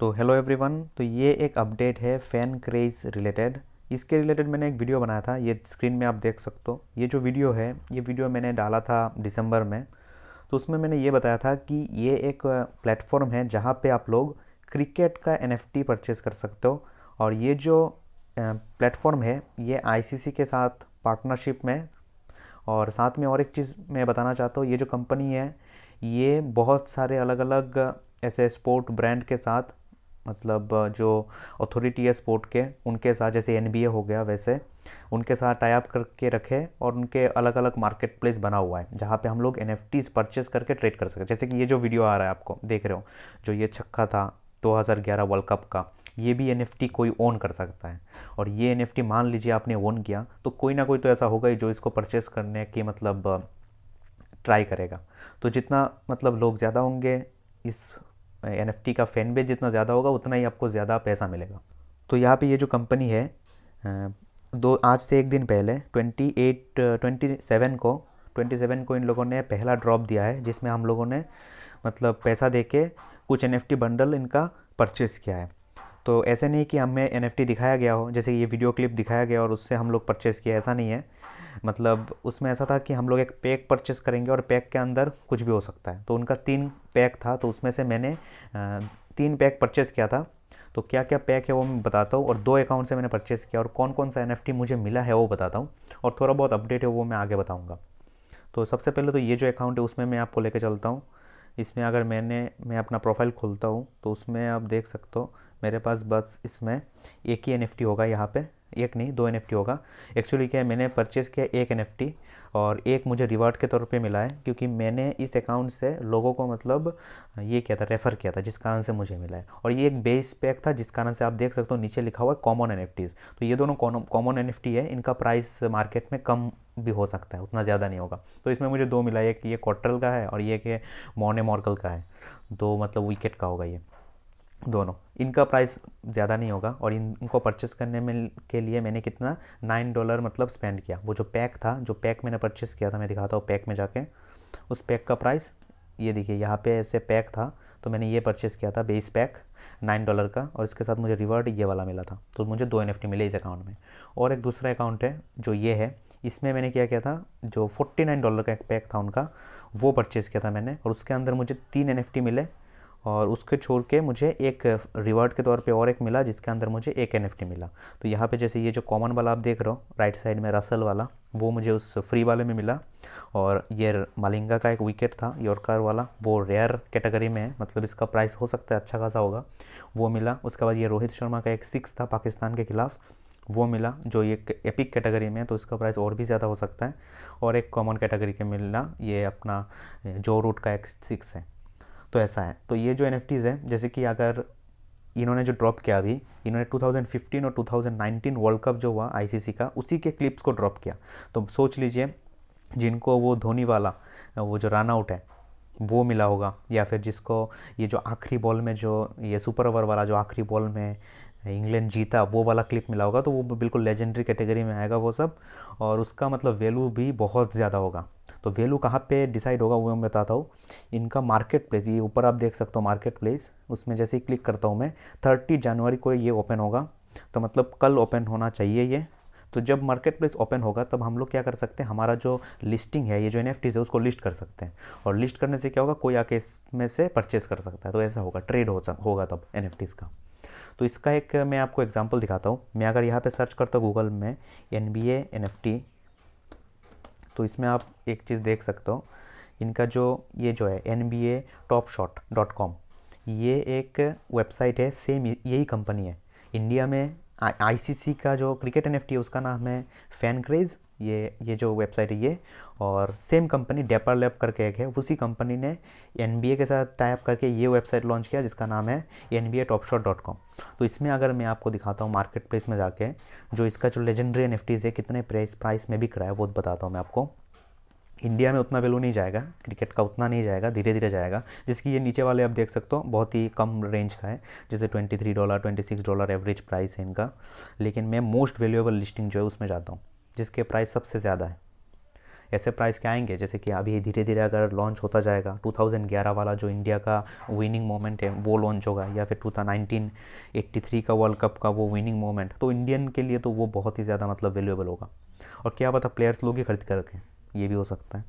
तो hello everyone तो ये एक अपडेट है फ़ैन क्रेज़ रिलेटेड इसके रिलेटेड मैंने एक वीडियो बनाया था ये स्क्रीन में आप देख सकते हो ये जो वीडियो है ये वीडियो मैंने डाला था दिसंबर में तो उसमें मैंने ये बताया था कि ये एक प्लेटफॉर्म है जहाँ पे आप लोग क्रिकेट का एन परचेज़ कर सकते हो और ये जो प्लेटफॉर्म है ये आई के साथ पार्टनरशिप में और साथ में और एक चीज़ मैं बताना चाहता हूँ ये जो कंपनी है ये बहुत सारे अलग अलग ऐसे स्पोर्ट ब्रांड के साथ मतलब जो अथॉरिटी है स्पोर्ट के उनके साथ जैसे एन हो गया वैसे उनके साथ टाइप करके रखे और उनके अलग अलग मार्केट प्लेस बना हुआ है जहाँ पे हम लोग एन परचेस करके ट्रेड कर हैं जैसे कि ये जो वीडियो आ रहा है आपको देख रहे हो जो ये छक्का था 2011 वर्ल्ड कप का ये भी एन कोई ओन कर सकता है और ये एन मान लीजिए आपने ओन किया तो कोई ना कोई तो ऐसा होगा ही जो इसको परचेस करने के मतलब ट्राई करेगा तो जितना मतलब लोग ज़्यादा होंगे इस एन का फ़ैन बेस जितना ज़्यादा होगा उतना ही आपको ज़्यादा पैसा मिलेगा तो यहाँ पे ये जो कंपनी है दो आज से एक दिन पहले ट्वेंटी एट ट्वेंटी सेवन को ट्वेंटी सेवन को इन लोगों ने पहला ड्रॉप दिया है जिसमें हम लोगों ने मतलब पैसा दे के कुछ एन बंडल इनका परचेज़ किया है तो ऐसे नहीं कि हमें एन दिखाया गया हो जैसे ये वीडियो क्लिप दिखाया गया और उससे हम लोग परचेज़ किया ऐसा नहीं है मतलब उसमें ऐसा था कि हम लोग एक पैक परचेस करेंगे और पैक के अंदर कुछ भी हो सकता है तो उनका तीन पैक था तो उसमें से मैंने तीन पैक परचेस किया था तो क्या क्या पैक है वो मैं बताता हूँ और दो अकाउंट से मैंने परचेस किया और कौन कौन सा एन मुझे मिला है वो बताता हूँ और थोड़ा बहुत अपडेट है वो मैं आगे बताऊँगा तो सबसे पहले तो ये जो अकाउंट है उसमें मैं आपको लेकर चलता हूँ इसमें अगर मैंने मैं अपना प्रोफाइल खोलता हूँ तो उसमें आप देख सकते हो मेरे पास बस इसमें एक ही एन होगा यहाँ पे एक नहीं दो एन होगा एक्चुअली क्या है मैंने परचेज़ किया एक एन और एक मुझे रिवार्ड के तौर पे मिला है क्योंकि मैंने इस अकाउंट से लोगों को मतलब ये किया था रेफ़र किया था जिस कारण से मुझे मिला है और ये एक बेस पैक था जिस कारण से आप देख सकते हो नीचे लिखा हुआ है कॉमन एन तो ये दोनों कॉमन एन है इनका प्राइस मार्केट में कम भी हो सकता है उतना ज़्यादा नहीं होगा तो इसमें मुझे दो मिला है एक ये क्वार्टरल का है और ये के मोने मॉर्कल का है दो मतलब विकेट का होगा ये दोनों इनका प्राइस ज़्यादा नहीं होगा और इन इनको परचेस करने में के लिए मैंने कितना नाइन डॉलर मतलब स्पेंड किया वो जो पैक था जो पैक मैंने परचेस किया था मैं दिखाता हूँ पैक में जाके उस पैक का प्राइस ये देखिए यहाँ पे ऐसे पैक था तो मैंने ये परचेस किया था बेस पैक नाइन डॉलर का और इसके साथ मुझे रिवॉर्ड ये वाला मिला था तो मुझे दो एन मिले इस अकाउंट में और एक दूसरा अकाउंट है जो ये है इसमें मैंने क्या किया था जो फोर्टी नाइन डॉलर का एक पैक था उनका वो परचेज़ किया था मैंने और उसके अंदर मुझे तीन एन मिले और उसके छोड़ के मुझे एक रिवर्ट के तौर पे और एक मिला जिसके अंदर मुझे एक एन मिला तो यहाँ पे जैसे ये जो कॉमन वाला आप देख रहे हो राइट साइड में रसल वाला वो मुझे उस फ्री वाले में मिला और ये मालिंगा का एक विकेट था यॉर्कर वाला वो रेयर कैटेगरी में है मतलब इसका प्राइस हो सकता है अच्छा खासा होगा वो मिला उसके बाद ये रोहित शर्मा का एक सिक्स था पाकिस्तान के ख़िलाफ़ वो मिला जो ये एपिक कैटेगरी में है तो इसका प्राइस और भी ज़्यादा हो सकता है और एक कॉमन कैटेगरी के मिलना ये अपना जो रूट का एक सिक्स है तो ऐसा है तो ये जो एन हैं जैसे कि अगर इन्होंने जो ड्रॉप किया अभी इन्होंने 2015 और 2019 वर्ल्ड कप जो हुआ आईसीसी का उसी के क्लिप्स को ड्रॉप किया तो सोच लीजिए जिनको वो धोनी वाला वो जो रन आउट है वो मिला होगा या फिर जिसको ये जो आखिरी बॉल में जो ये सुपर ओवर वाला जो आखिरी बॉल में इंग्लैंड जीता वो वाला क्लिप मिला होगा तो वो बिल्कुल लेजेंडरी कैटेगरी में आएगा वो सब और उसका मतलब वैल्यू भी बहुत ज़्यादा होगा तो वैल्यू कहाँ पे डिसाइड होगा वो मैं बताता हूँ इनका मार्केट प्लेस ये ऊपर आप देख सकते हो मार्केट प्लेस उसमें जैसे ही क्लिक करता हूँ मैं थर्टी जनवरी को ये ओपन होगा तो मतलब कल ओपन होना चाहिए ये तो जब मार्केट प्लेस ओपन होगा तब हम लोग क्या कर सकते हैं हमारा जो लिस्टिंग है ये जो एन है उसको लिस्ट कर सकते हैं और लिस्ट करने से क्या होगा कोई आके इसमें से परचेस कर सकता है तो ऐसा होगा ट्रेड हो होगा तब एन का तो इसका एक मैं आपको एग्जाम्पल दिखाता हूँ मैं अगर यहाँ पर सर्च करता हूँ गूगल में एन बी एन तो इसमें आप एक चीज़ देख सकते हो इनका जो ये जो है N B A top shot dot com ये एक वेबसाइट है सेम यही कंपनी है इंडिया में आईसीसी का जो क्रिकेट एन है उसका नाम है फैन क्रेज़ ये ये जो वेबसाइट है ये और सेम कंपनी डेपर लैब करके एक है उसी कंपनी ने एन के साथ टाइप करके ये वेबसाइट लॉन्च किया जिसका नाम है एन बी तो इसमें अगर मैं आपको दिखाता हूँ मार्केट प्लेस में जाके जो इसका जो लेजेंडरी एन है कितने प्राइस प्राइस में भी कराया है वो बताता हूँ मैं आपको इंडिया में उतना वैल्यू नहीं जाएगा क्रिकेट का उतना नहीं जाएगा धीरे धीरे जाएगा जिसकी ये नीचे वाले आप देख सकते हो बहुत ही कम रेंज का है जैसे 23 डॉलर 26 डॉलर एवरेज प्राइस है इनका लेकिन मैं मोस्ट वैल्यूएबल लिस्टिंग जो है उसमें जाता हूँ जिसके प्राइस सबसे ज़्यादा है ऐसे प्राइस के आएंगे जैसे कि अभी धीरे धीरे अगर लॉन्च होता जाएगा 2011 वाला जो इंडिया का विनिंग मोमेंट है वो लॉन्च होगा या फिर टू का वर्ल्ड कप का वो विनिंग मोमेंट तो इंडियन के लिए तो वो बहुत ही ज़्यादा मतलब वैल्यूएबल होगा और क्या पता प्लेयर्स लोग ही खरीद कर रखें ये भी हो सकता है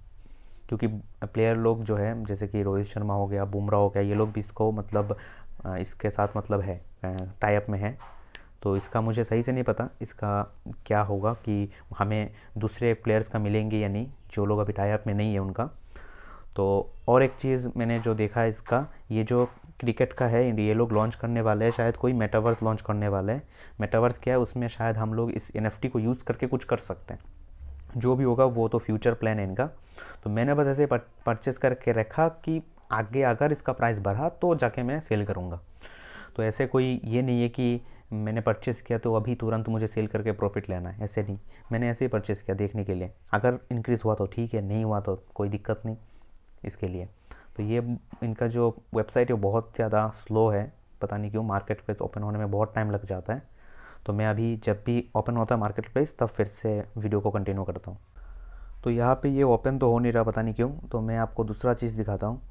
क्योंकि प्लेयर लोग जो है जैसे कि रोहित शर्मा हो गया बुमराह हो गया ये लोग भी इसको मतलब इसके साथ मतलब है टाइप में है तो इसका मुझे सही से नहीं पता इसका क्या होगा कि हमें दूसरे प्लेयर्स का मिलेंगे या नहीं जो लोग अभी टाइप में नहीं है उनका तो और एक चीज़ मैंने जो देखा है इसका ये जो क्रिकेट का है ये लोग लॉन्च करने वाले हैं शायद कोई मेटावर्स लॉन्च करने वाले हैं मेटावर्स क्या है उसमें शायद हम लोग इस एन को यूज़ करके कुछ कर सकते हैं जो भी होगा वो तो फ्यूचर प्लान है इनका तो मैंने बस ऐसे परचेस करके रखा कि आगे अगर इसका प्राइस बढ़ा तो जाके मैं सेल करूँगा तो ऐसे कोई ये नहीं है कि मैंने परचेस किया तो अभी तुरंत मुझे सेल करके प्रॉफिट लेना है ऐसे नहीं मैंने ऐसे ही परचेस किया देखने के लिए अगर इंक्रीज़ हुआ तो ठीक है नहीं हुआ तो कोई दिक्कत नहीं इसके लिए तो ये इनका जो वेबसाइट है बहुत ज़्यादा स्लो है पता नहीं क्यों मार्केट प्लेस ओपन होने में बहुत टाइम लग जाता है तो मैं अभी जब भी ओपन होता है मार्केट प्लेस तब फिर से वीडियो को कंटिन्यू करता हूँ तो यहाँ पे ये ओपन तो हो नहीं रहा पता नहीं क्यों तो मैं आपको दूसरा चीज़ दिखाता हूँ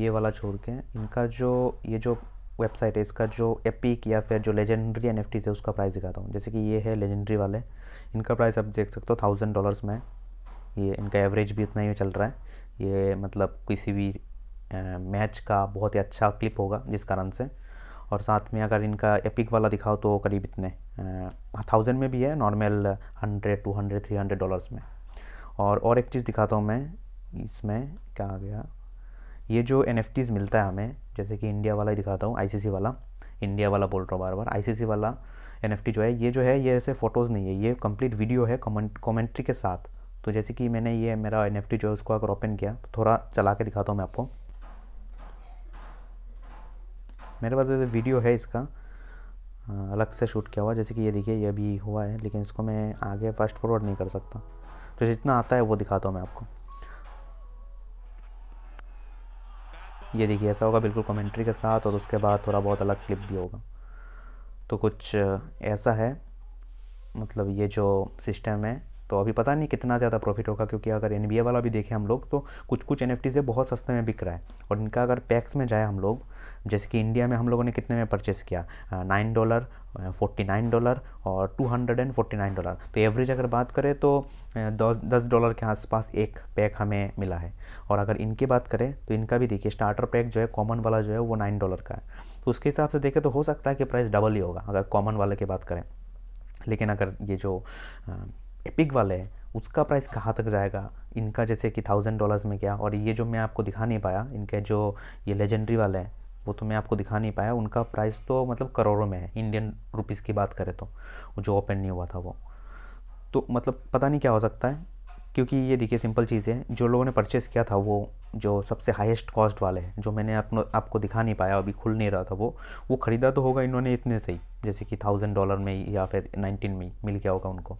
ये वाला छोड़ के इनका जो ये जो वेबसाइट है इसका जो एपिक या फिर जो लेजेंडरी एन है उसका प्राइस दिखाता हूँ जैसे कि ये है लेजेंडरी वाले इनका प्राइस आप देख सकते हो थाउजेंड डॉलर्स में ये इनका एवरेज भी उतना ही चल रहा है ये मतलब किसी भी मैच का बहुत ही अच्छा क्लिप होगा जिस कारण से और साथ में अगर इनका एपिक वाला दिखाओ तो करीब इतने थाउजेंड में भी है normal hundred two hundred three hundred dollars में और और एक चीज़ दिखाता हूँ मैं इसमें क्या आ गया ये जो एन मिलता है हमें जैसे कि इंडिया वाला ही दिखाता हूँ आई वाला इंडिया वाला बोल रहा हूँ बार बार आई वाला एन जो है ये जो है ये ऐसे फ़ोटोज़ नहीं है ये कंप्लीट वीडियो है कमेंट के साथ तो जैसे कि मैंने ये मेरा एन जो है उसको अगर ओपन किया तो थोड़ा चला के दिखाता हूँ मैं आपको मेरे पास जैसे वीडियो है इसका अलग से शूट किया हुआ जैसे कि ये देखिए ये अभी हुआ है लेकिन इसको मैं आगे फास्ट फॉरवर्ड नहीं कर सकता तो जितना आता है वो दिखाता हूँ मैं आपको ये देखिए ऐसा होगा बिल्कुल कमेंट्री के साथ और उसके बाद थोड़ा बहुत अलग क्लिप भी होगा तो कुछ ऐसा है मतलब ये जो सिस्टम है तो अभी पता नहीं कितना ज़्यादा प्रॉफिट होगा क्योंकि अगर एन वाला भी देखें हम लोग तो कुछ कुछ एन से बहुत सस्ते में बिक रहा है और इनका अगर पैक्स में जाए हम लोग जैसे कि इंडिया में हम लोगों ने कितने में परचेस किया नाइन डॉलर 49 डॉलर और 249 डॉलर तो एवरेज अगर बात करें तो दस 10 डॉलर के आसपास एक पैक हमें मिला है और अगर इनकी बात करें तो इनका भी देखिए स्टार्टर पैक जो है कॉमन वाला जो है वो नाइन डॉलर का है तो उसके हिसाब से देखें तो हो सकता है कि प्राइस डबल ही होगा अगर कॉमन वाले की बात करें लेकिन अगर ये जो एपिक वाले हैं उसका प्राइस कहाँ तक जाएगा इनका जैसे कि थाउजेंड डॉलर्स में क्या और ये जो मैं आपको दिखा नहीं पाया इनके जो ये लेजेंड्री वाले हैं वो तो मैं आपको दिखा नहीं पाया उनका प्राइस तो मतलब करोड़ों में है इंडियन रुपीज़ की बात करें तो जो ओपन नहीं हुआ था वो तो मतलब पता नहीं क्या हो सकता है क्योंकि ये देखिए सिंपल चीज़ है जो लोगों ने परचेस किया था वो जो सबसे हाईएस्ट कॉस्ट वाले हैं जो मैंने अपनों आपको दिखा नहीं पाया अभी खुल नहीं रहा था वो वो ख़रीदा तो होगा इन्होंने इतने से ही जैसे कि थाउजेंड डॉलर में या फिर नाइनटीन में मिल गया होगा उनको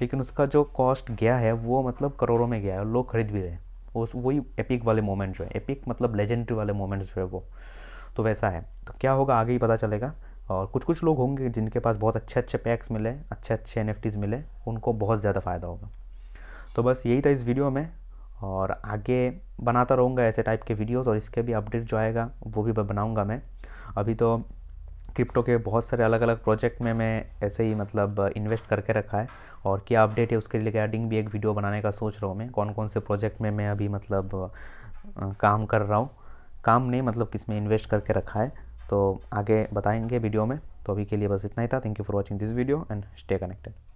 लेकिन उसका जो कॉस्ट गया है वो मतलब करोड़ों में गया है और लोग खरीद भी रहे हैं उस वही एपिक वाले मोमेंट जो है एपिक मतलब लेजेंडरी वाले मोमेंट्स जो है वो तो वैसा है तो क्या होगा आगे ही पता चलेगा और कुछ कुछ लोग होंगे जिनके पास बहुत अच्छे अच्छे पैक्स मिले अच्छे अच्छे एन मिले उनको बहुत ज़्यादा फ़ायदा होगा तो बस यही था इस वीडियो में और आगे बनाता रहूँगा ऐसे टाइप के वीडियोस और इसके भी अपडेट जो आएगा वो भी बनाऊँगा मैं अभी तो क्रिप्टो के बहुत सारे अलग अलग प्रोजेक्ट में मैं ऐसे ही मतलब इन्वेस्ट करके रखा है और क्या अपडेट है उसके रिगार्डिंग भी एक वीडियो बनाने का सोच रहा हूँ मैं कौन कौन से प्रोजेक्ट में मैं अभी मतलब काम कर रहा हूँ काम ने मतलब किस में इन्वेस्ट करके रखा है तो आगे बताएंगे वीडियो में तो अभी के लिए बस इतना ही था thank you for watching this video and stay connected